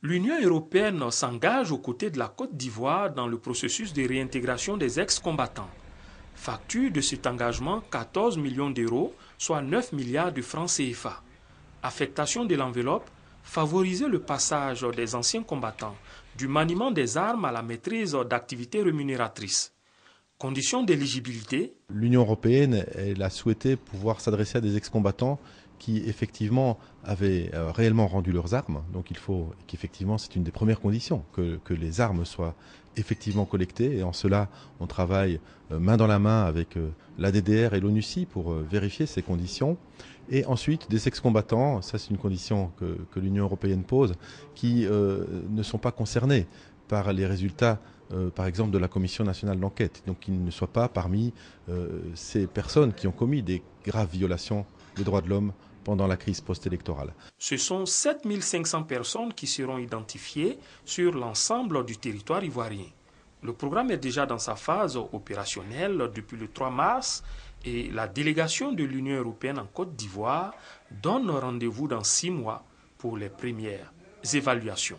L'Union européenne s'engage aux côtés de la Côte d'Ivoire dans le processus de réintégration des ex-combattants. Facture de cet engagement 14 millions d'euros, soit 9 milliards de francs CFA. Affectation de l'enveloppe, favoriser le passage des anciens combattants du maniement des armes à la maîtrise d'activités rémunératrices. Conditions d'éligibilité L'Union européenne, a souhaité pouvoir s'adresser à des ex-combattants qui effectivement avaient euh, réellement rendu leurs armes. Donc il faut qu'effectivement, c'est une des premières conditions que, les armes soient effectivement collectées. Et en cela, on travaille euh, main dans la main avec euh, l'ADDR et l'ONUCI pour vérifier ces conditions. Et ensuite, des ex-combattants, ça c'est une condition que, l'Union européenne pose, qui ne sont pas concernés par les résultats par exemple de la Commission nationale d'enquête, donc qu'ils ne soient pas parmi ces personnes qui ont commis des graves violations des droits de l'homme pendant la crise post-électorale. Ce sont 7500 personnes qui seront identifiées sur l'ensemble du territoire ivoirien. Le programme est déjà dans sa phase opérationnelle depuis le 3 mars et la délégation de l'Union européenne en Côte d'Ivoire donne rendez-vous dans six mois pour les premières évaluations.